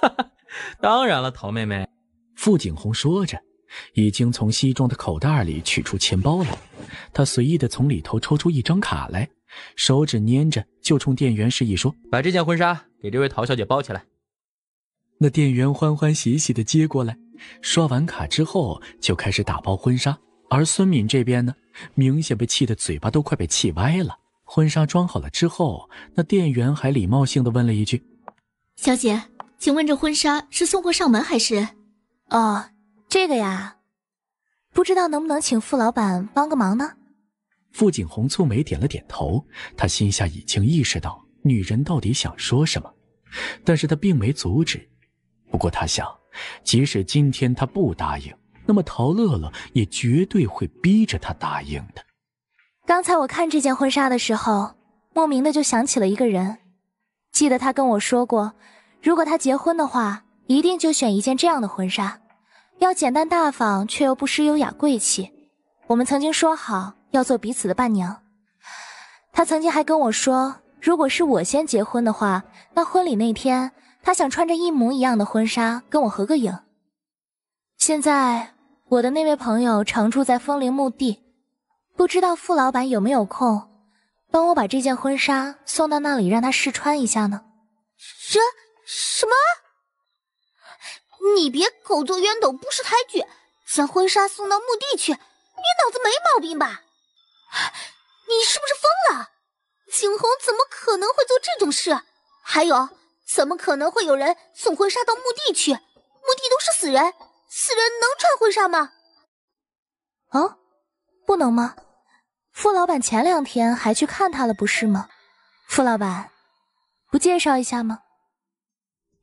哈 哈，当然了，陶妹妹。傅景红说着，已经从西装的口袋里取出钱包了。他随意的从里头抽出一张卡来，手指捏着就冲店员示意说：“把这件婚纱给这位陶小姐包起来。”那店员欢欢喜喜的接过来，刷完卡之后就开始打包婚纱。而孙敏这边呢，明显被气得嘴巴都快被气歪了。婚纱装好了之后，那店员还礼貌性的问了一句：“小姐。”请问这婚纱是送货上门还是？哦，这个呀，不知道能不能请傅老板帮个忙呢？傅景红蹙眉点了点头，他心下已经意识到女人到底想说什么，但是他并没阻止。不过他想，即使今天他不答应，那么陶乐乐也绝对会逼着他答应的。刚才我看这件婚纱的时候，莫名的就想起了一个人，记得他跟我说过。如果他结婚的话，一定就选一件这样的婚纱，要简单大方，却又不失优雅贵气。我们曾经说好要做彼此的伴娘，他曾经还跟我说，如果是我先结婚的话，那婚礼那天他想穿着一模一样的婚纱跟我合个影。现在我的那位朋友常住在枫林墓地，不知道傅老板有没有空，帮我把这件婚纱送到那里，让他试穿一下呢？这。什么？你别狗做冤斗，不识抬举，将婚纱送到墓地去？你脑子没毛病吧？你是不是疯了？景洪怎么可能会做这种事？还有，怎么可能会有人送婚纱到墓地去？墓地都是死人，死人能穿婚纱吗？啊，不能吗？傅老板前两天还去看他了，不是吗？傅老板，不介绍一下吗？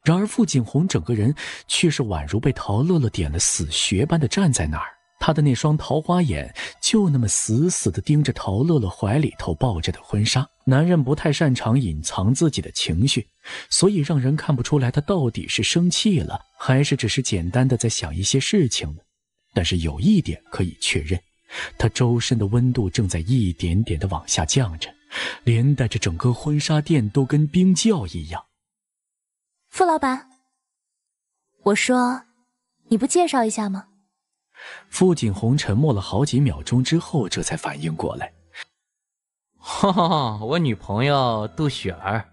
然而，付景洪整个人却是宛如被陶乐乐点了死穴般的站在那儿，他的那双桃花眼就那么死死地盯着陶乐乐怀里头抱着的婚纱。男人不太擅长隐藏自己的情绪，所以让人看不出来他到底是生气了，还是只是简单的在想一些事情。但是有一点可以确认，他周身的温度正在一点点地往下降着，连带着整个婚纱店都跟冰窖一样。傅老板，我说，你不介绍一下吗？傅景红沉默了好几秒钟之后，这才反应过来。哈哈，我女朋友杜雪儿。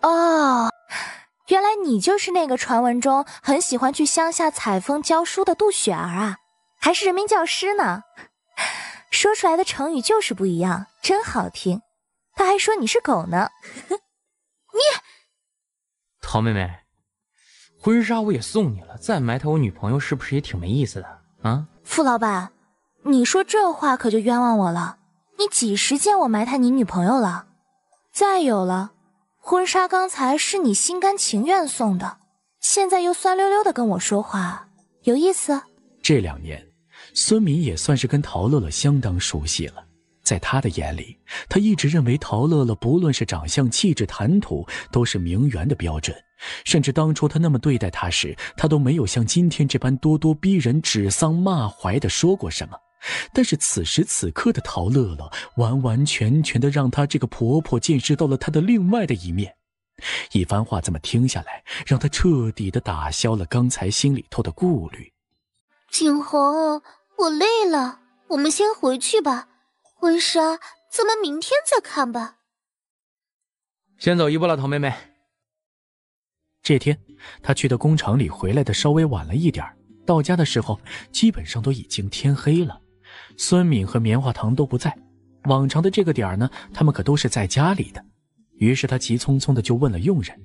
哦，原来你就是那个传闻中很喜欢去乡下采风教书的杜雪儿啊，还是人民教师呢。说出来的成语就是不一样，真好听。他还说你是狗呢。你。陶妹妹，婚纱我也送你了，再埋汰我女朋友是不是也挺没意思的啊？傅老板，你说这话可就冤枉我了。你几时见我埋汰你女朋友了？再有了，婚纱刚才是你心甘情愿送的，现在又酸溜溜的跟我说话，有意思？这两年，孙敏也算是跟陶乐乐相当熟悉了。在他的眼里，他一直认为陶乐乐不论是长相、气质、谈吐，都是名媛的标准。甚至当初他那么对待她时，他都没有像今天这般咄咄逼人、指桑骂槐的说过什么。但是此时此刻的陶乐乐，完完全全的让他这个婆婆见识到了她的另外的一面。一番话这么听下来，让他彻底的打消了刚才心里头的顾虑。景红，我累了，我们先回去吧。婚纱，咱们明天再看吧。先走一步了，糖妹妹。这天，他去的工厂里回来的稍微晚了一点到家的时候基本上都已经天黑了。孙敏和棉花糖都不在，往常的这个点呢，他们可都是在家里的。于是他急匆匆的就问了佣人，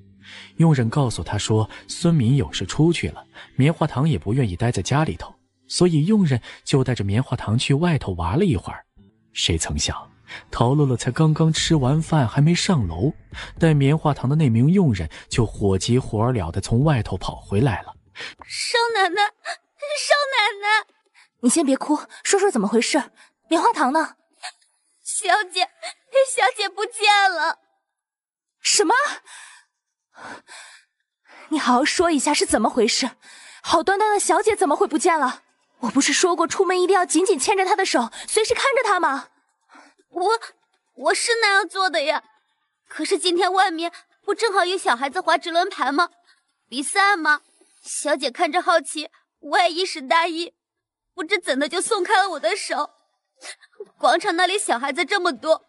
佣人告诉他说，孙敏有事出去了，棉花糖也不愿意待在家里头，所以佣人就带着棉花糖去外头玩了一会儿。谁曾想，陶乐乐才刚刚吃完饭，还没上楼，带棉花糖的那名佣人就火急火燎的从外头跑回来了。少奶奶，少奶奶，你先别哭，说说怎么回事？棉花糖呢？小姐，小姐不见了！什么？你好好说一下是怎么回事？好端端的小姐怎么会不见了？我不是说过出门一定要紧紧牵着他的手，随时看着他吗？我我是那样做的呀。可是今天外面不正好有小孩子滑直轮盘吗？比赛吗？小姐看着好奇，我也一时大意，不知怎的就松开了我的手。广场那里小孩子这么多，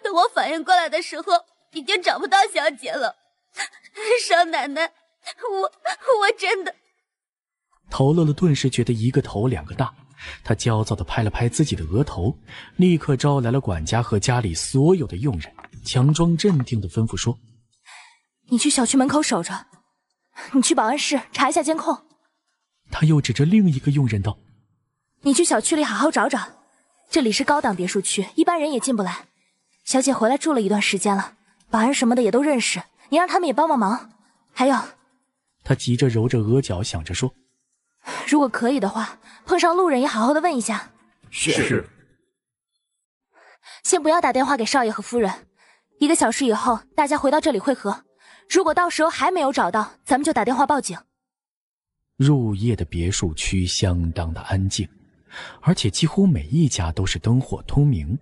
等我反应过来的时候，已经找不到小姐了。少奶奶，我我真的。陶乐乐顿时觉得一个头两个大，他焦躁地拍了拍自己的额头，立刻招来了管家和家里所有的佣人，强装镇定地吩咐说：“你去小区门口守着，你去保安室查一下监控。”他又指着另一个佣人道：“你去小区里好好找找，这里是高档别墅区，一般人也进不来。小姐回来住了一段时间了，保安什么的也都认识，你让他们也帮帮忙。还有……”他急着揉着额角，想着说。如果可以的话，碰上路人也好好的问一下。是是。先不要打电话给少爷和夫人，一个小时以后大家回到这里汇合。如果到时候还没有找到，咱们就打电话报警。入夜的别墅区相当的安静，而且几乎每一家都是灯火通明。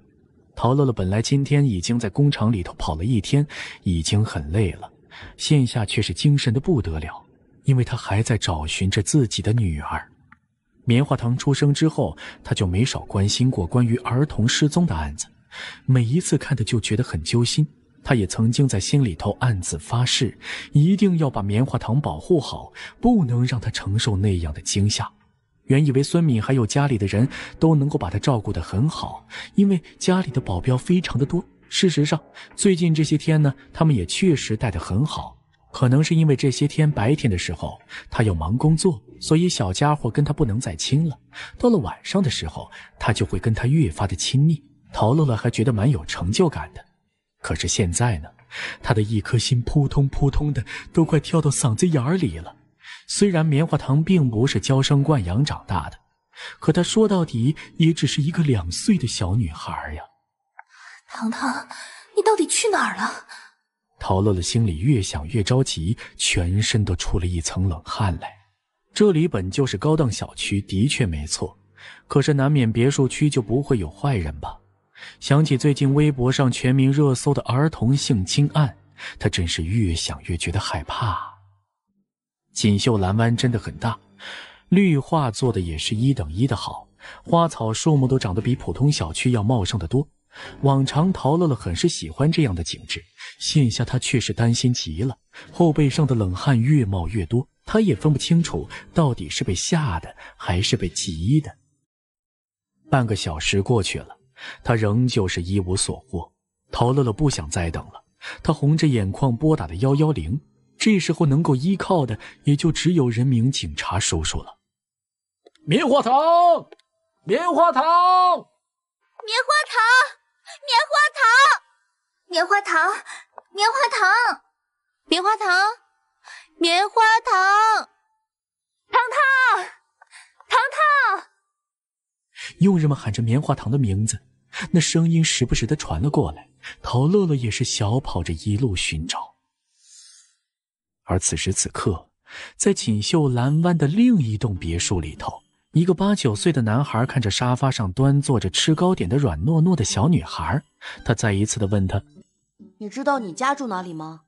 陶乐乐本来今天已经在工厂里头跑了一天，已经很累了，现下却是精神的不得了。因为他还在找寻着自己的女儿，棉花糖出生之后，他就没少关心过关于儿童失踪的案子，每一次看的就觉得很揪心。他也曾经在心里头暗自发誓，一定要把棉花糖保护好，不能让他承受那样的惊吓。原以为孙敏还有家里的人都能够把他照顾得很好，因为家里的保镖非常的多。事实上，最近这些天呢，他们也确实带得很好。可能是因为这些天白天的时候，他要忙工作，所以小家伙跟他不能再亲了。到了晚上的时候，他就会跟他越发的亲密。陶乐乐还觉得蛮有成就感的。可是现在呢，他的一颗心扑通扑通的，都快跳到嗓子眼里了。虽然棉花糖并不是娇生惯养长大的，可她说到底也只是一个两岁的小女孩呀。糖糖，你到底去哪儿了？陶乐的心里越想越着急，全身都出了一层冷汗来。这里本就是高档小区，的确没错，可是难免别墅区就不会有坏人吧？想起最近微博上全民热搜的儿童性侵案，他真是越想越觉得害怕。锦绣蓝湾真的很大，绿化做的也是一等一的好，花草树木都长得比普通小区要茂盛的多。往常陶乐乐很是喜欢这样的景致，现下她却是担心极了，后背上的冷汗越冒越多，她也分不清楚到底是被吓的还是被急的。半个小时过去了，她仍旧是一无所获。陶乐乐不想再等了，她红着眼眶拨打的幺幺零，这时候能够依靠的也就只有人民警察叔叔了。棉花糖，棉花糖，棉花糖。棉花糖，棉花糖，棉花糖，棉花糖，棉花糖，糖糖，糖糖。佣人们喊着棉花糖的名字，那声音时不时的传了过来。陶乐乐也是小跑着一路寻找。而此时此刻，在锦绣蓝湾的另一栋别墅里头。一个八九岁的男孩看着沙发上端坐着吃糕点的软糯糯的小女孩，他再一次的问她：“你知道你家住哪里吗？”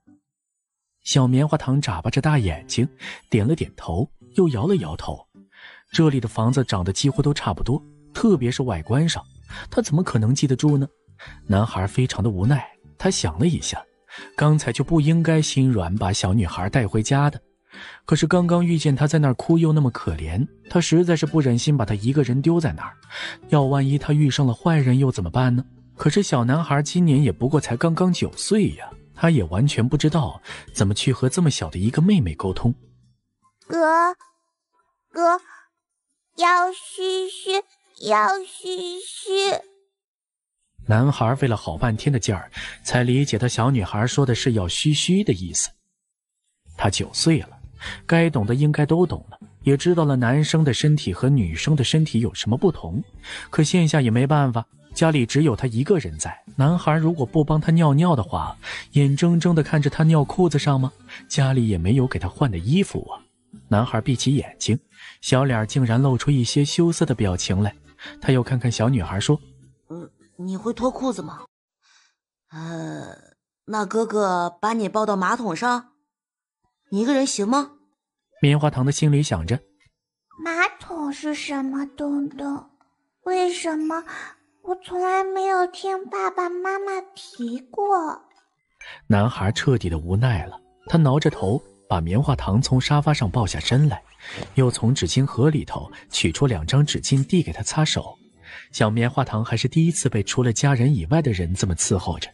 小棉花糖眨巴着大眼睛，点了点头，又摇了摇头。这里的房子长得几乎都差不多，特别是外观上，他怎么可能记得住呢？男孩非常的无奈，他想了一下，刚才就不应该心软把小女孩带回家的。可是刚刚遇见他在那儿哭，又那么可怜，他实在是不忍心把他一个人丢在那儿。要万一他遇上了坏人又怎么办呢？可是小男孩今年也不过才刚刚九岁呀，他也完全不知道怎么去和这么小的一个妹妹沟通。哥，哥，要嘘嘘，要嘘嘘。男孩费了好半天的劲儿，才理解到小女孩说的是要嘘嘘的意思。他九岁了。该懂的应该都懂了，也知道了男生的身体和女生的身体有什么不同。可线下也没办法，家里只有他一个人在。男孩如果不帮他尿尿的话，眼睁睁地看着他尿裤子上吗？家里也没有给他换的衣服啊。男孩闭起眼睛，小脸竟然露出一些羞涩的表情来。他又看看小女孩，说：“嗯，你会脱裤子吗？呃，那哥哥把你抱到马桶上。”你一个人行吗？棉花糖的心里想着。马桶是什么东东？为什么我从来没有听爸爸妈妈提过？男孩彻底的无奈了，他挠着头，把棉花糖从沙发上抱下身来，又从纸巾盒里头取出两张纸巾递给他擦手。小棉花糖还是第一次被除了家人以外的人这么伺候着。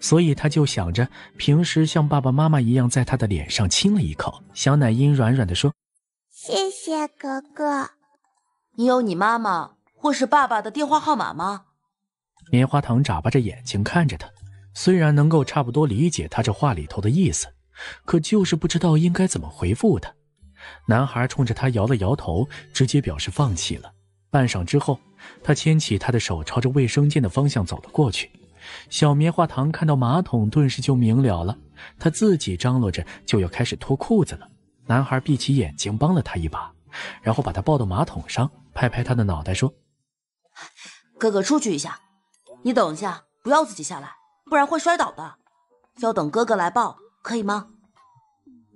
所以他就想着，平时像爸爸妈妈一样，在他的脸上亲了一口。小奶音软软地说：“谢谢哥哥，你有你妈妈或是爸爸的电话号码吗？”棉花糖眨巴着眼睛看着他，虽然能够差不多理解他这话里头的意思，可就是不知道应该怎么回复他。男孩冲着他摇了摇头，直接表示放弃了。半晌之后，他牵起他的手，朝着卫生间的方向走了过去。小棉花糖看到马桶，顿时就明了了。他自己张罗着就要开始脱裤子了。男孩闭起眼睛帮了他一把，然后把他抱到马桶上，拍拍他的脑袋说：“哥哥出去一下，你等一下，不要自己下来，不然会摔倒的。要等哥哥来抱，可以吗？”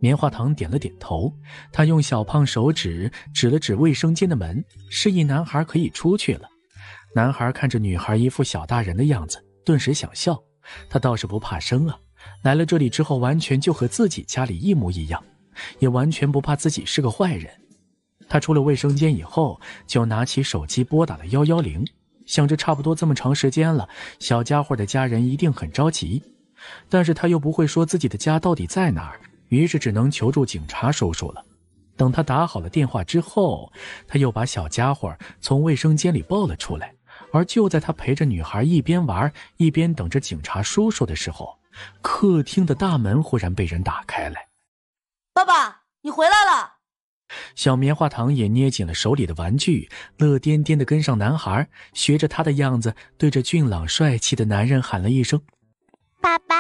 棉花糖点了点头，他用小胖手指指了指卫生间的门，示意男孩可以出去了。男孩看着女孩一副小大人的样子。顿时想笑，他倒是不怕生啊！来了这里之后，完全就和自己家里一模一样，也完全不怕自己是个坏人。他出了卫生间以后，就拿起手机拨打了幺幺零，想着差不多这么长时间了，小家伙的家人一定很着急，但是他又不会说自己的家到底在哪儿，于是只能求助警察叔叔了。等他打好了电话之后，他又把小家伙从卫生间里抱了出来。而就在他陪着女孩一边玩一边等着警察叔叔的时候，客厅的大门忽然被人打开了。“爸爸，你回来了！”小棉花糖也捏紧了手里的玩具，乐颠颠地跟上男孩，学着他的样子对着俊朗帅气的男人喊了一声：“爸爸。”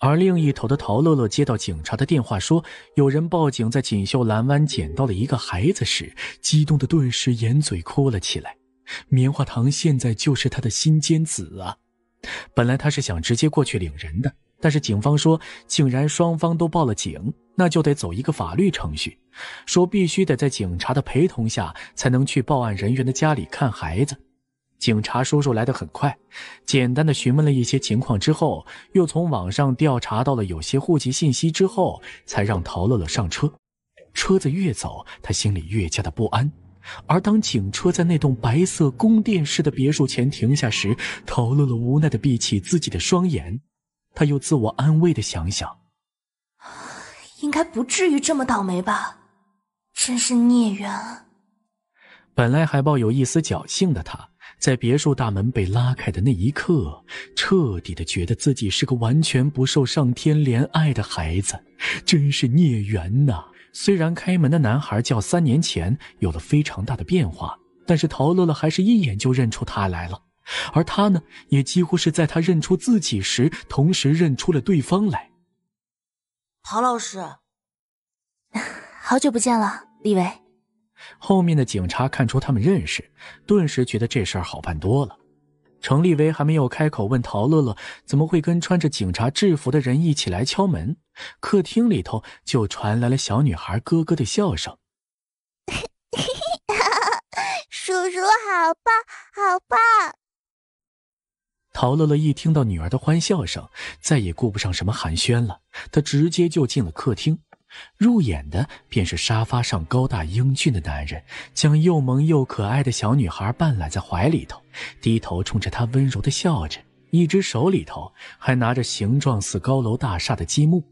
而另一头的陶乐乐接到警察的电话，说有人报警在锦绣蓝湾捡到了一个孩子时，激动的顿时掩嘴哭了起来。棉花糖现在就是他的心尖子啊！本来他是想直接过去领人的，但是警方说，既然双方都报了警，那就得走一个法律程序，说必须得在警察的陪同下才能去报案人员的家里看孩子。警察叔叔来得很快，简单的询问了一些情况之后，又从网上调查到了有些户籍信息之后，才让陶乐乐上车。车子越走，他心里越加的不安。而当警车在那栋白色宫殿式的别墅前停下时，陶乐乐无奈地闭起自己的双眼。他又自我安慰地想想，应该不至于这么倒霉吧？真是孽缘！本来还抱有一丝侥幸的他，在别墅大门被拉开的那一刻，彻底地觉得自己是个完全不受上天怜爱的孩子。真是孽缘呐！虽然开门的男孩叫三年前有了非常大的变化，但是陶乐乐还是一眼就认出他来了，而他呢，也几乎是在他认出自己时，同时认出了对方来。陶老师，好久不见了，李维。后面的警察看出他们认识，顿时觉得这事儿好办多了。程立威还没有开口问陶乐乐怎么会跟穿着警察制服的人一起来敲门，客厅里头就传来了小女孩咯咯的笑声。叔叔好棒，好棒！陶乐乐一听到女儿的欢笑声，再也顾不上什么寒暄了，她直接就进了客厅。入眼的便是沙发上高大英俊的男人，将又萌又可爱的小女孩半揽在怀里头，低头冲着她温柔的笑着，一只手里头还拿着形状似高楼大厦的积木。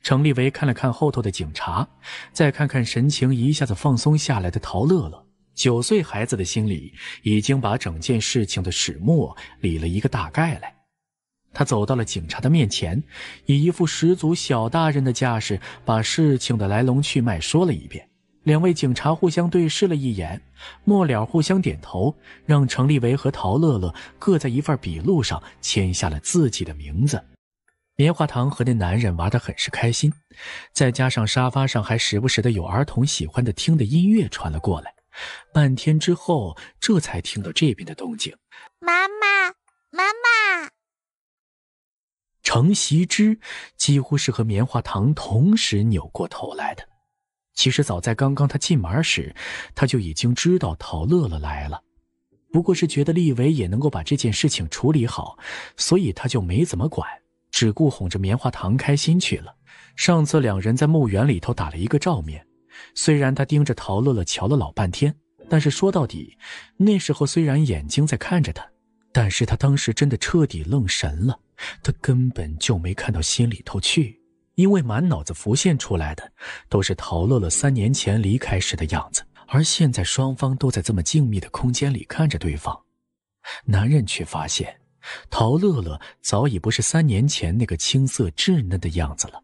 程立维看了看后头的警察，再看看神情一下子放松下来的陶乐乐，九岁孩子的心里已经把整件事情的始末理了一个大概来。他走到了警察的面前，以一副十足小大人的架势，把事情的来龙去脉说了一遍。两位警察互相对视了一眼，末了互相点头，让程立维和陶乐乐各在一份笔录上签下了自己的名字。棉花糖和那男人玩得很是开心，再加上沙发上还时不时的有儿童喜欢的听的音乐传了过来。半天之后，这才听到这边的动静：“妈妈，妈妈。”程习之几乎是和棉花糖同时扭过头来的。其实早在刚刚他进门时，他就已经知道陶乐乐来了，不过是觉得立维也能够把这件事情处理好，所以他就没怎么管，只顾哄着棉花糖开心去了。上次两人在墓园里头打了一个照面，虽然他盯着陶乐乐瞧了老半天，但是说到底，那时候虽然眼睛在看着他，但是他当时真的彻底愣神了。他根本就没看到心里头去，因为满脑子浮现出来的都是陶乐乐三年前离开时的样子。而现在双方都在这么静谧的空间里看着对方，男人却发现，陶乐乐早已不是三年前那个青涩稚嫩的样子了。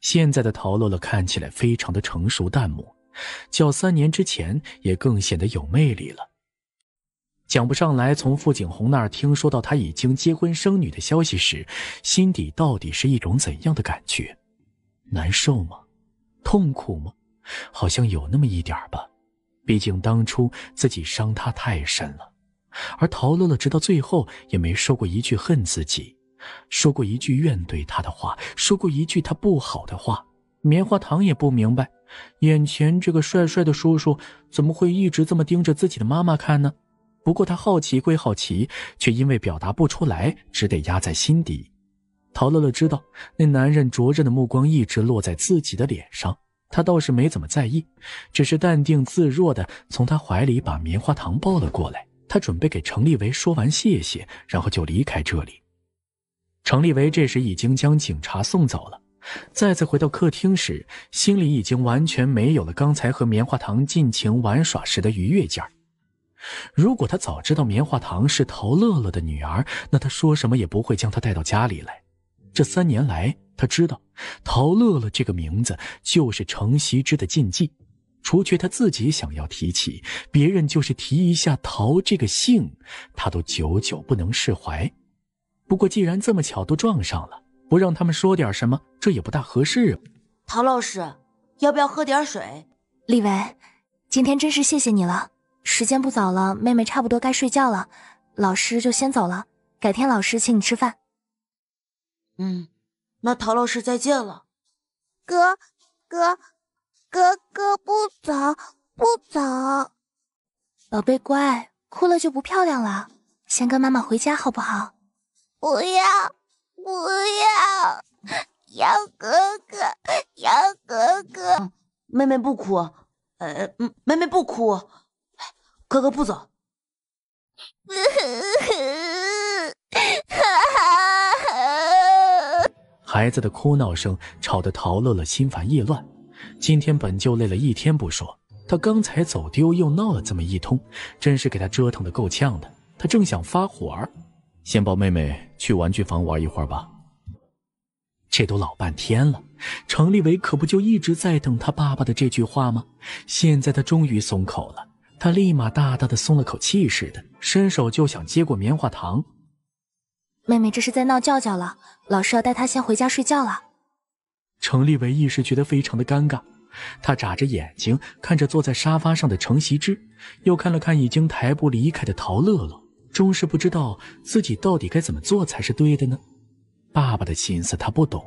现在的陶乐乐看起来非常的成熟淡漠，较三年之前也更显得有魅力了。讲不上来。从傅景洪那儿听说到他已经结婚生女的消息时，心底到底是一种怎样的感觉？难受吗？痛苦吗？好像有那么一点吧。毕竟当初自己伤他太深了，而陶乐乐直到最后也没说过一句恨自己，说过一句怨怼他的话，说过一句他不好的话。棉花糖也不明白，眼前这个帅帅的叔叔怎么会一直这么盯着自己的妈妈看呢？不过他好奇归好奇，却因为表达不出来，只得压在心底。陶乐乐知道那男人灼热的目光一直落在自己的脸上，他倒是没怎么在意，只是淡定自若地从他怀里把棉花糖抱了过来。他准备给程立维说完谢谢，然后就离开这里。程立维这时已经将警察送走了，再次回到客厅时，心里已经完全没有了刚才和棉花糖尽情玩耍时的愉悦劲儿。如果他早知道棉花糖是陶乐乐的女儿，那他说什么也不会将她带到家里来。这三年来，他知道陶乐乐这个名字就是程夕之的禁忌，除去他自己想要提起，别人就是提一下陶这个姓，他都久久不能释怀。不过既然这么巧都撞上了，不让他们说点什么，这也不大合适。啊。陶老师，要不要喝点水？立伟，今天真是谢谢你了。时间不早了，妹妹差不多该睡觉了，老师就先走了。改天老师请你吃饭。嗯，那陶老师再见了。哥，哥，哥哥不走，不走。宝贝乖，哭了就不漂亮了。先跟妈妈回家好不好？不要，不要，杨哥哥，杨哥哥。妹妹不哭，呃，妹妹不哭。哥哥不走。孩子的哭闹声吵得陶乐乐心烦意乱，今天本就累了一天不说，他刚才走丢又闹了这么一通，真是给他折腾的够呛的。他正想发火儿，先抱妹妹去玩具房玩一会儿吧。这都老半天了，程立伟可不就一直在等他爸爸的这句话吗？现在他终于松口了。他立马大大的松了口气似的，伸手就想接过棉花糖。妹妹这是在闹叫叫了，老师要带她先回家睡觉了。程立伟一时觉得非常的尴尬，他眨着眼睛看着坐在沙发上的程习之，又看了看已经抬步离开的陶乐乐，终是不知道自己到底该怎么做才是对的呢。爸爸的心思他不懂，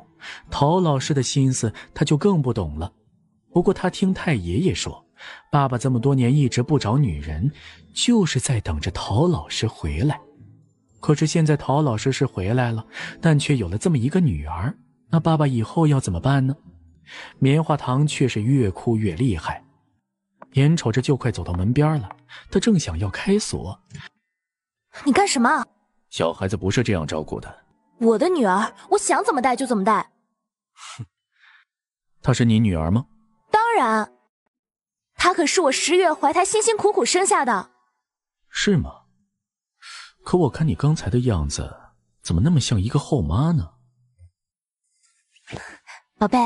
陶老师的心思他就更不懂了。不过他听太爷爷说。爸爸这么多年一直不找女人，就是在等着陶老师回来。可是现在陶老师是回来了，但却有了这么一个女儿，那爸爸以后要怎么办呢？棉花糖却是越哭越厉害，眼瞅着就快走到门边了，他正想要开锁，你干什么？小孩子不是这样照顾的。我的女儿，我想怎么带就怎么带。哼，她是你女儿吗？当然。她可是我十月怀胎、辛辛苦苦生下的，是吗？可我看你刚才的样子，怎么那么像一个后妈呢？宝贝，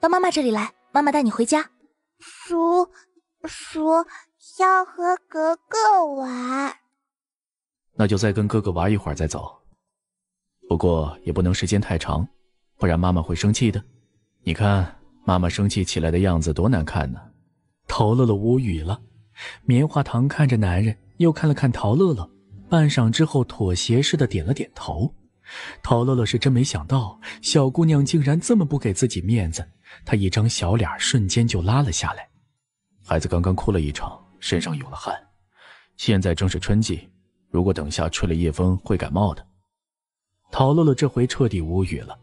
到妈妈这里来，妈妈带你回家。叔，叔要和格格玩，那就再跟哥哥玩一会儿再走。不过也不能时间太长，不然妈妈会生气的。你看妈妈生气起来的样子多难看呢。陶乐乐无语了，棉花糖看着男人，又看了看陶乐乐，半晌之后妥协似的点了点头。陶乐乐是真没想到，小姑娘竟然这么不给自己面子，她一张小脸瞬间就拉了下来。孩子刚刚哭了一场，身上有了汗，现在正是春季，如果等下吹了夜风会感冒的。陶乐乐这回彻底无语了。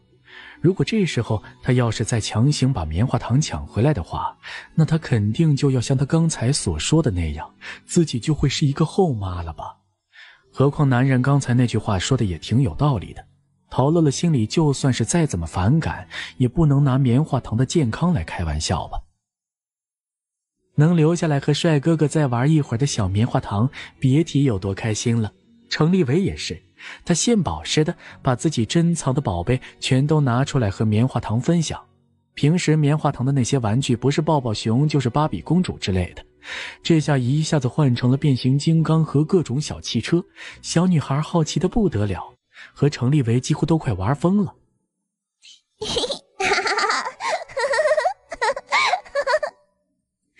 如果这时候他要是再强行把棉花糖抢回来的话，那他肯定就要像他刚才所说的那样，自己就会是一个后妈了吧？何况男人刚才那句话说的也挺有道理的。陶乐乐心里就算是再怎么反感，也不能拿棉花糖的健康来开玩笑吧。能留下来和帅哥哥再玩一会儿的小棉花糖，别提有多开心了。程立伟也是。他献宝似的把自己珍藏的宝贝全都拿出来和棉花糖分享。平时棉花糖的那些玩具不是抱抱熊就是芭比公主之类的，这下一下子换成了变形金刚和各种小汽车。小女孩好奇的不得了，和程立维几乎都快玩疯了。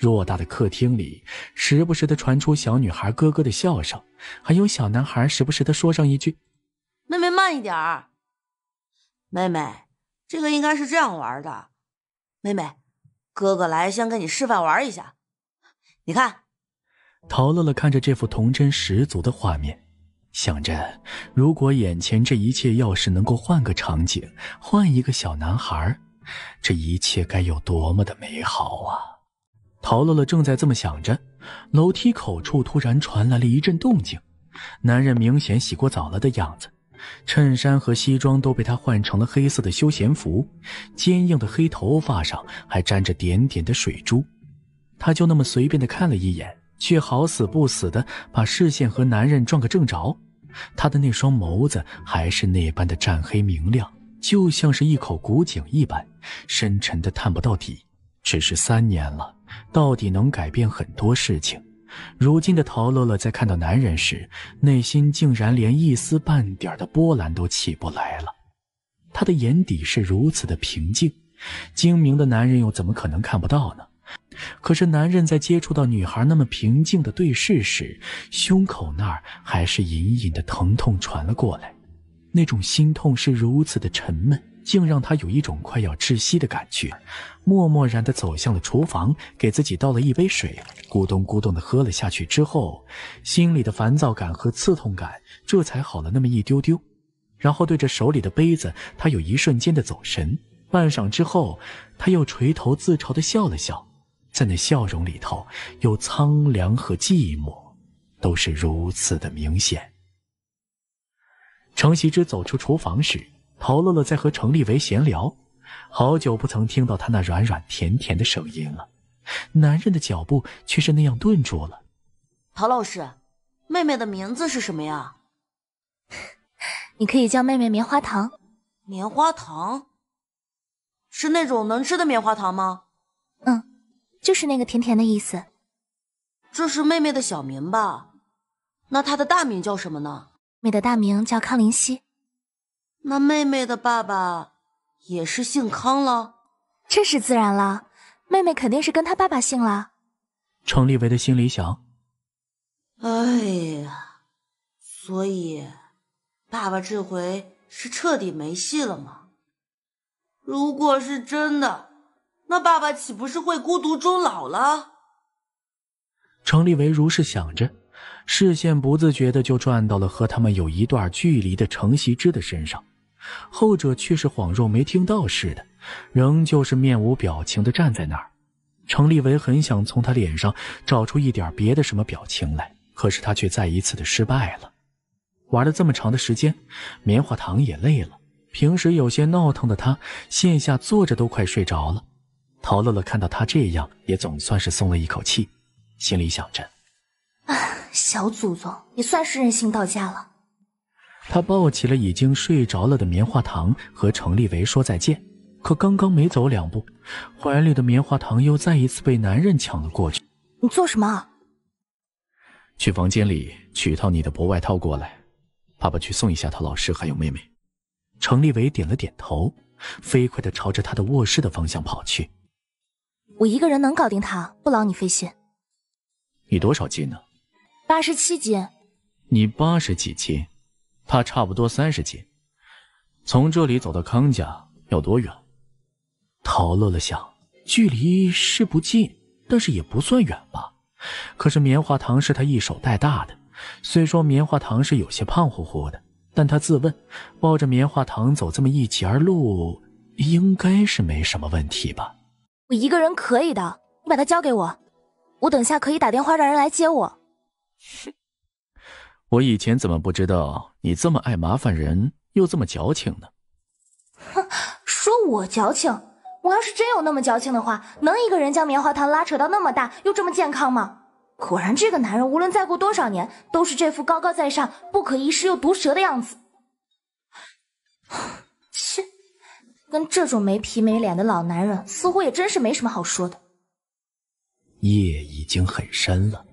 偌大的客厅里，时不时的传出小女孩咯咯的笑声，还有小男孩时不时的说上一句：“妹妹慢一点。”“妹妹，这个应该是这样玩的。”“妹妹，哥哥来先跟你示范玩一下，你看。”陶乐乐看着这幅童真十足的画面，想着：如果眼前这一切要是能够换个场景，换一个小男孩，这一切该有多么的美好啊！陶乐乐正在这么想着，楼梯口处突然传来了一阵动静。男人明显洗过澡了的样子，衬衫和西装都被他换成了黑色的休闲服，坚硬的黑头发上还沾着点点的水珠。他就那么随便的看了一眼，却好死不死的把视线和男人撞个正着。他的那双眸子还是那般的湛黑明亮，就像是一口古井一般深沉的探不到底。只是三年了。到底能改变很多事情。如今的陶乐乐在看到男人时，内心竟然连一丝半点的波澜都起不来了，她的眼底是如此的平静。精明的男人又怎么可能看不到呢？可是男人在接触到女孩那么平静的对视时，胸口那儿还是隐隐的疼痛传了过来，那种心痛是如此的沉闷。竟让他有一种快要窒息的感觉，默默然的走向了厨房，给自己倒了一杯水，咕咚咕咚的喝了下去之后，心里的烦躁感和刺痛感这才好了那么一丢丢。然后对着手里的杯子，他有一瞬间的走神，半晌之后，他又垂头自嘲的笑了笑，在那笑容里头，有苍凉和寂寞，都是如此的明显。程希之走出厨房时。陶乐乐在和程立维闲聊，好久不曾听到他那软软甜甜的声音了。男人的脚步却是那样顿住了。陶老师，妹妹的名字是什么呀？你可以叫妹妹棉花糖。棉花糖？是那种能吃的棉花糖吗？嗯，就是那个甜甜的意思。这是妹妹的小名吧？那她的大名叫什么呢？妹的大名叫康林希。那妹妹的爸爸也是姓康了，这是自然了，妹妹肯定是跟他爸爸姓了。程立维的心里想：哎呀，所以爸爸这回是彻底没戏了吗？如果是真的，那爸爸岂不是会孤独终老了？程立维如是想着，视线不自觉的就转到了和他们有一段距离的程习之的身上。后者却是恍若没听到似的，仍旧是面无表情的站在那儿。程立伟很想从他脸上找出一点别的什么表情来，可是他却再一次的失败了。玩了这么长的时间，棉花糖也累了。平时有些闹腾的他，线下坐着都快睡着了。陶乐乐看到他这样，也总算是松了一口气，心里想着：啊，小祖宗你算是任性到家了。他抱起了已经睡着了的棉花糖，和程立维说再见。可刚刚没走两步，怀里的棉花糖又再一次被男人抢了过去。你做什么？去房间里取一套你的薄外套过来。爸爸去送一下他老师还有妹妹。程立伟点了点头，飞快地朝着他的卧室的方向跑去。我一个人能搞定他，不劳你费心。你多少斤呢？八十七斤。你八十几斤？他差不多三十斤，从这里走到康家要多远？陶乐乐想，距离是不近，但是也不算远吧。可是棉花糖是他一手带大的，虽说棉花糖是有些胖乎乎的，但他自问抱着棉花糖走这么一截儿路，应该是没什么问题吧。我一个人可以的，你把它交给我，我等下可以打电话让人来接我。哼。我以前怎么不知道你这么爱麻烦人又这么矫情呢？哼，说我矫情？我要是真有那么矫情的话，能一个人将棉花糖拉扯到那么大又这么健康吗？果然，这个男人无论再过多少年，都是这副高高在上、不可一世又毒舌的样子。切，跟这种没皮没脸的老男人，似乎也真是没什么好说的。夜已经很深了，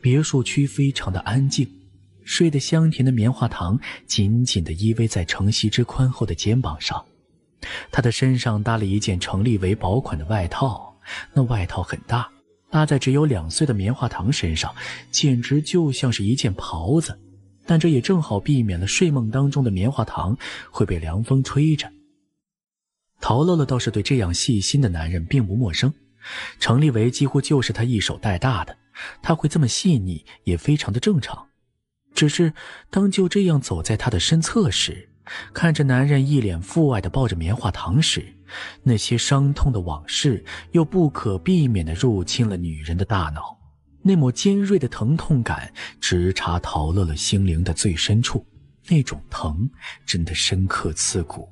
别墅区非常的安静。睡得香甜的棉花糖紧紧地依偎在程希之宽厚的肩膀上，他的身上搭了一件程立维薄款的外套，那外套很大，搭在只有两岁的棉花糖身上，简直就像是一件袍子。但这也正好避免了睡梦当中的棉花糖会被凉风吹着。陶乐乐倒是对这样细心的男人并不陌生，程立维几乎就是他一手带大的，他会这么细腻也非常的正常。只是当就这样走在他的身侧时，看着男人一脸父爱的抱着棉花糖时，那些伤痛的往事又不可避免的入侵了女人的大脑，那抹尖锐的疼痛感直插陶乐乐心灵的最深处，那种疼真的深刻刺骨，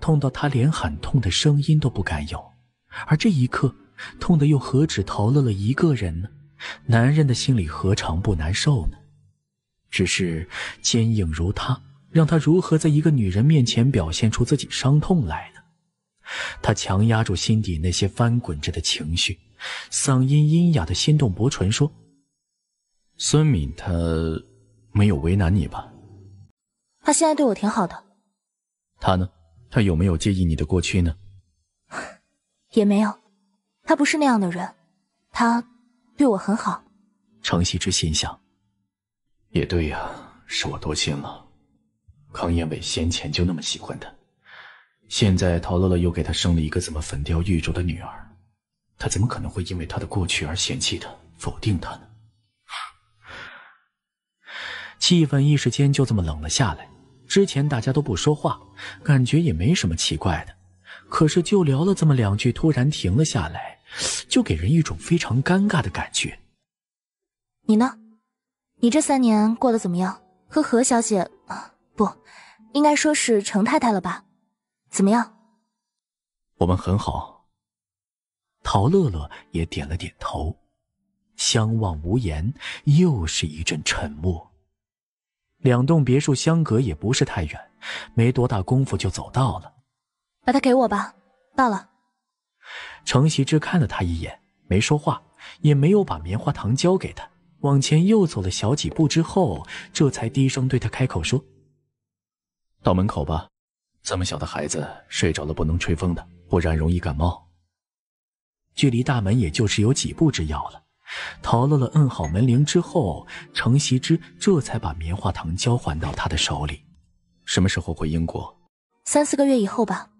痛到她连喊痛的声音都不敢有。而这一刻，痛的又何止陶乐乐一个人呢？男人的心里何尝不难受呢？只是坚硬如他，让他如何在一个女人面前表现出自己伤痛来呢？他强压住心底那些翻滚着的情绪，嗓音阴哑的心动薄唇说：“孙敏，他没有为难你吧？他现在对我挺好的。他呢？他有没有介意你的过去呢？也没有，他不是那样的人。他对我很好。”程希之心想。也对呀，是我多心了。康彦伟先前就那么喜欢他，现在陶乐乐又给他生了一个怎么粉雕玉琢的女儿，他怎么可能会因为他的过去而嫌弃他、否定他呢？气氛一时间就这么冷了下来。之前大家都不说话，感觉也没什么奇怪的，可是就聊了这么两句，突然停了下来，就给人一种非常尴尬的感觉。你呢？你这三年过得怎么样？和何小姐，啊，不，应该说是程太太了吧？怎么样？我们很好。陶乐乐也点了点头，相望无言，又是一阵沉默。两栋别墅相隔也不是太远，没多大功夫就走到了。把它给我吧。到了。程夕之看了他一眼，没说话，也没有把棉花糖交给他。往前又走了小几步之后，这才低声对他开口说：“到门口吧，这么小的孩子睡着了不能吹风的，不然容易感冒。”距离大门也就是有几步之遥了。陶乐乐摁好门铃之后，程希之这才把棉花糖交还到他的手里。什么时候回英国？三四个月以后吧。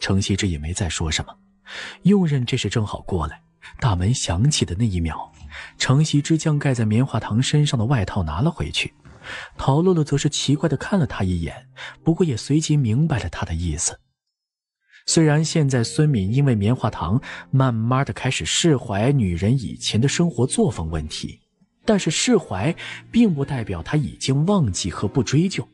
程希之也没再说什么。佣人这时正好过来，大门响起的那一秒。程希之将盖在棉花糖身上的外套拿了回去，陶乐乐则是奇怪的看了他一眼，不过也随即明白了他的意思。虽然现在孙敏因为棉花糖慢慢的开始释怀女人以前的生活作风问题，但是释怀并不代表他已经忘记和不追究。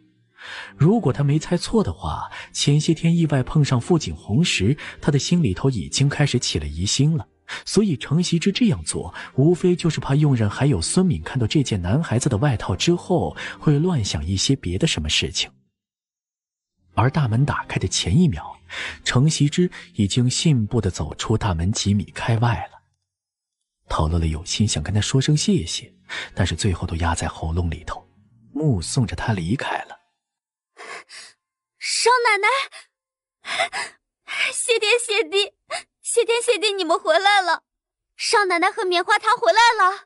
如果他没猜错的话，前些天意外碰上傅景洪时，他的心里头已经开始起了疑心了。所以程习之这样做，无非就是怕佣人还有孙敏看到这件男孩子的外套之后，会乱想一些别的什么事情。而大门打开的前一秒，程习之已经信步的走出大门几米开外了。陶乐乐有心想跟他说声谢谢，但是最后都压在喉咙里头，目送着他离开了。少奶奶，谢天谢地。谢天谢地，你们回来了！少奶奶和棉花糖回来了。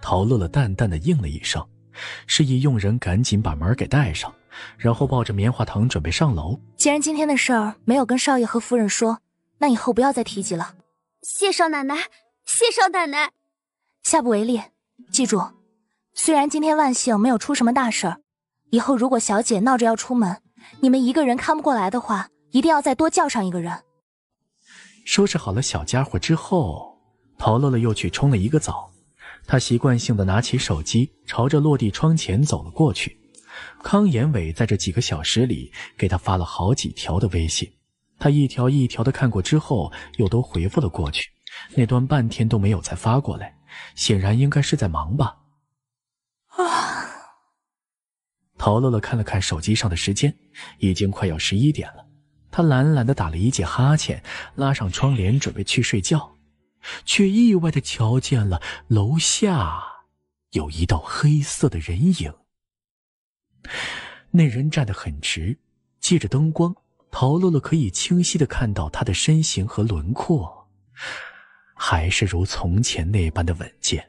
陶乐乐淡淡的应了一声，示意佣人赶紧把门给带上，然后抱着棉花糖准备上楼。既然今天的事儿没有跟少爷和夫人说，那以后不要再提及了。谢少奶奶，谢少奶奶。下不为例。记住，虽然今天万幸没有出什么大事儿，以后如果小姐闹着要出门，你们一个人看不过来的话，一定要再多叫上一个人。收拾好了小家伙之后，陶乐乐又去冲了一个澡。她习惯性的拿起手机，朝着落地窗前走了过去。康延伟在这几个小时里给她发了好几条的微信，她一条一条的看过之后，又都回复了过去。那段半天都没有再发过来，显然应该是在忙吧。啊！陶乐乐看了看手机上的时间，已经快要十一点了。他懒懒的打了一记哈欠，拉上窗帘准备去睡觉，却意外的瞧见了楼下有一道黑色的人影。那人站得很直，借着灯光，陶乐乐可以清晰的看到他的身形和轮廓，还是如从前那般的稳健，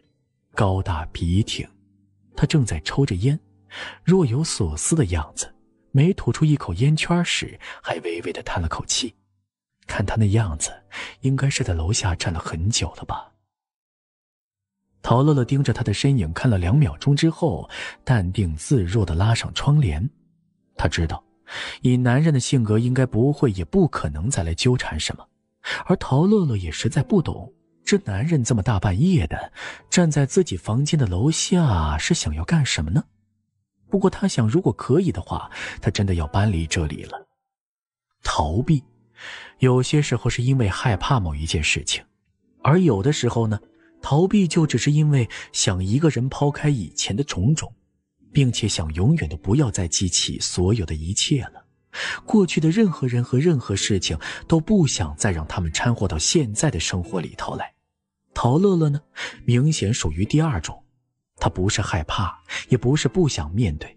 高大笔挺。他正在抽着烟，若有所思的样子。没吐出一口烟圈时，还微微的叹了口气。看他那样子，应该是在楼下站了很久了吧？陶乐乐盯着他的身影看了两秒钟之后，淡定自若的拉上窗帘。他知道，以男人的性格，应该不会，也不可能再来纠缠什么。而陶乐乐也实在不懂，这男人这么大半夜的站在自己房间的楼下，是想要干什么呢？不过，他想，如果可以的话，他真的要搬离这里了。逃避，有些时候是因为害怕某一件事情，而有的时候呢，逃避就只是因为想一个人抛开以前的种种，并且想永远的不要再记起所有的一切了。过去的任何人和任何事情都不想再让他们掺和到现在的生活里头来。陶乐乐呢，明显属于第二种。他不是害怕，也不是不想面对，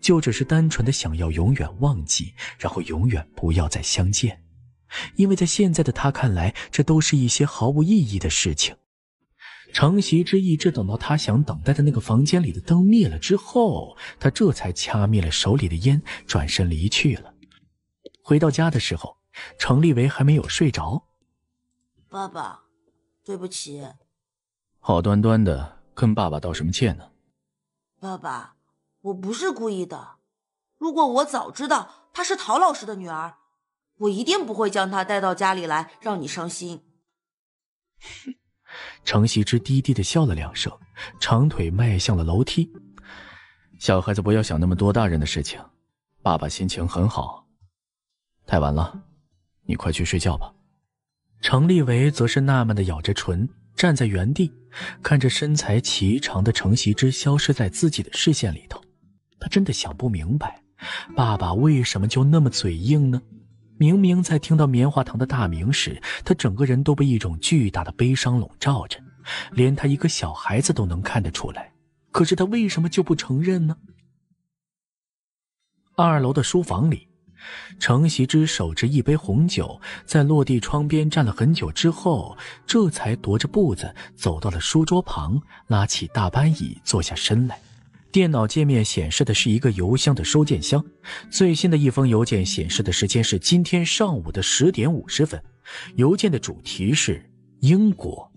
就只是单纯的想要永远忘记，然后永远不要再相见。因为在现在的他看来，这都是一些毫无意义的事情。程袭之一直等到他想等待的那个房间里的灯灭了之后，他这才掐灭了手里的烟，转身离去了。回到家的时候，程立维还没有睡着。爸爸，对不起。好端端的。跟爸爸道什么歉呢？爸爸，我不是故意的。如果我早知道她是陶老师的女儿，我一定不会将她带到家里来，让你伤心。程希之低低的笑了两声，长腿迈向了楼梯。小孩子不要想那么多大人的事情。爸爸心情很好，太晚了，你快去睡觉吧。程立维则是纳闷的咬着唇。站在原地，看着身材颀长的程习之消失在自己的视线里头，他真的想不明白，爸爸为什么就那么嘴硬呢？明明在听到棉花糖的大名时，他整个人都被一种巨大的悲伤笼罩着，连他一个小孩子都能看得出来。可是他为什么就不承认呢？二楼的书房里。程夕之手执一杯红酒，在落地窗边站了很久之后，这才踱着步子走到了书桌旁，拉起大班椅坐下身来。电脑界面显示的是一个邮箱的收件箱，最新的一封邮件显示的时间是今天上午的十点五十分，邮件的主题是“英国”。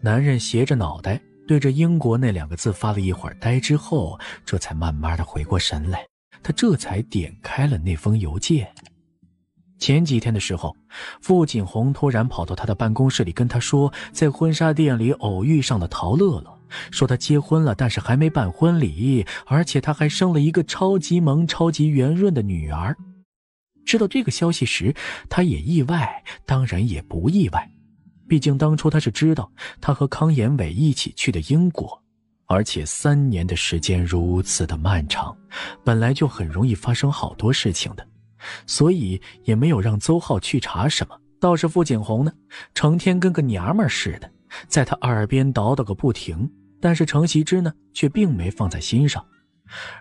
男人斜着脑袋对着“英国”那两个字发了一会儿呆之后，这才慢慢的回过神来。他这才点开了那封邮件。前几天的时候，傅景红突然跑到他的办公室里，跟他说，在婚纱店里偶遇上了陶乐乐，说他结婚了，但是还没办婚礼，而且他还生了一个超级萌、超级圆润的女儿。知道这个消息时，他也意外，当然也不意外，毕竟当初他是知道他和康延伟一起去的英国。而且三年的时间如此的漫长，本来就很容易发生好多事情的，所以也没有让邹浩去查什么。倒是傅景洪呢，成天跟个娘们似的，在他耳边叨叨个不停。但是程习之呢，却并没放在心上。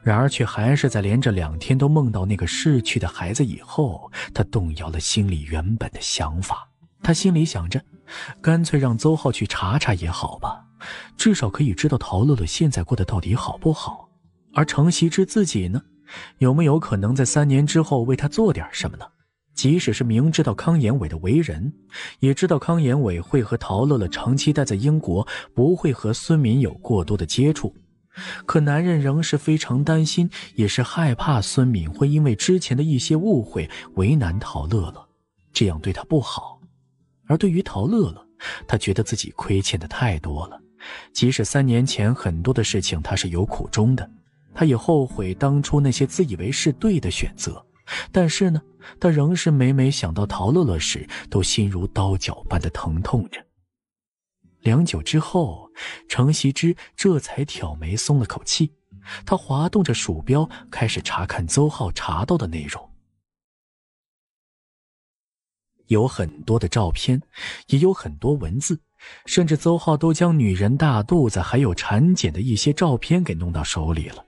然而，却还是在连着两天都梦到那个逝去的孩子以后，他动摇了心里原本的想法。他心里想着，干脆让邹浩去查查也好吧。至少可以知道陶乐乐现在过得到底好不好，而程希之自己呢，有没有可能在三年之后为他做点什么呢？即使是明知道康延伟的为人，也知道康延伟会和陶乐乐长期待在英国，不会和孙敏有过多的接触，可男人仍是非常担心，也是害怕孙敏会因为之前的一些误会为难陶乐乐，这样对他不好。而对于陶乐乐，他觉得自己亏欠的太多了。即使三年前很多的事情他是有苦衷的，他也后悔当初那些自以为是对的选择，但是呢，他仍是每每想到陶乐乐时，都心如刀绞般的疼痛着。良久之后，程习之这才挑眉松了口气，他滑动着鼠标，开始查看邹浩查到的内容，有很多的照片，也有很多文字。甚至邹浩都将女人大肚子还有产检的一些照片给弄到手里了。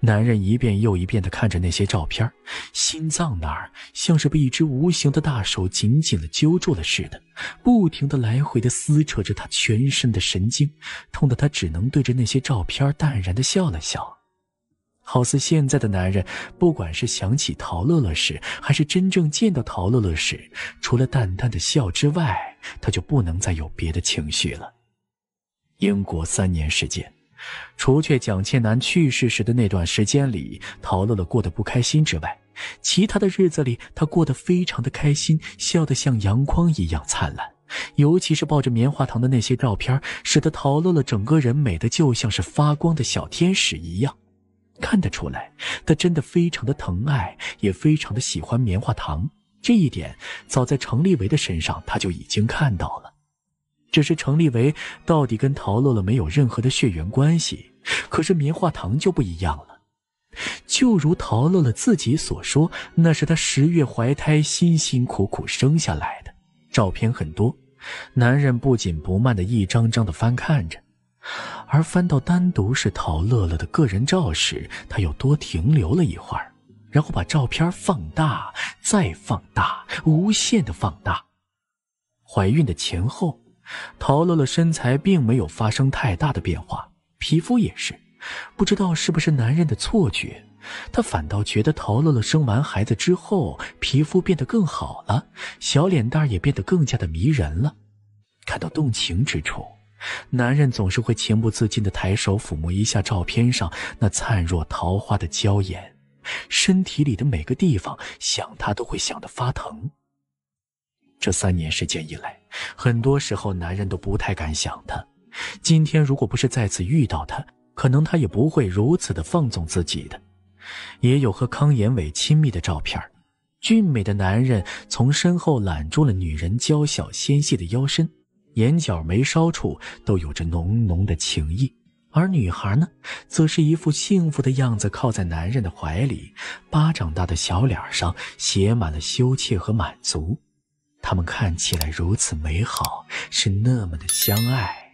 男人一遍又一遍地看着那些照片，心脏那儿像是被一只无形的大手紧紧地揪住了似的，不停地来回地撕扯着他全身的神经，痛得他只能对着那些照片淡然地笑了笑。好似现在的男人，不管是想起陶乐乐时，还是真正见到陶乐乐时，除了淡淡的笑之外，他就不能再有别的情绪了。英国三年时间，除却蒋倩楠去世时的那段时间里，陶乐乐过得不开心之外，其他的日子里，他过得非常的开心，笑得像阳光一样灿烂。尤其是抱着棉花糖的那些照片，使得陶乐乐整个人美得就像是发光的小天使一样。看得出来，他真的非常的疼爱，也非常的喜欢棉花糖。这一点，早在程立维的身上他就已经看到了。只是程立维到底跟陶乐乐没有任何的血缘关系，可是棉花糖就不一样了。就如陶乐乐自己所说，那是她十月怀胎，辛辛苦苦生下来的。照片很多，男人不紧不慢的一张张的翻看着。而翻到单独是陶乐乐的个人照时，他又多停留了一会儿，然后把照片放大，再放大，无限的放大。怀孕的前后，陶乐乐身材并没有发生太大的变化，皮肤也是。不知道是不是男人的错觉，他反倒觉得陶乐乐生完孩子之后，皮肤变得更好了，小脸蛋也变得更加的迷人了。看到动情之处。男人总是会情不自禁地抬手抚摸一下照片上那灿若桃花的娇颜，身体里的每个地方想她都会想得发疼。这三年时间以来，很多时候男人都不太敢想她。今天如果不是再次遇到她，可能他也不会如此的放纵自己。的，也有和康延伟亲密的照片俊美的男人从身后揽住了女人娇小纤细的腰身。眼角眉梢处都有着浓浓的情意，而女孩呢，则是一副幸福的样子，靠在男人的怀里，巴掌大的小脸上写满了羞怯和满足。他们看起来如此美好，是那么的相爱。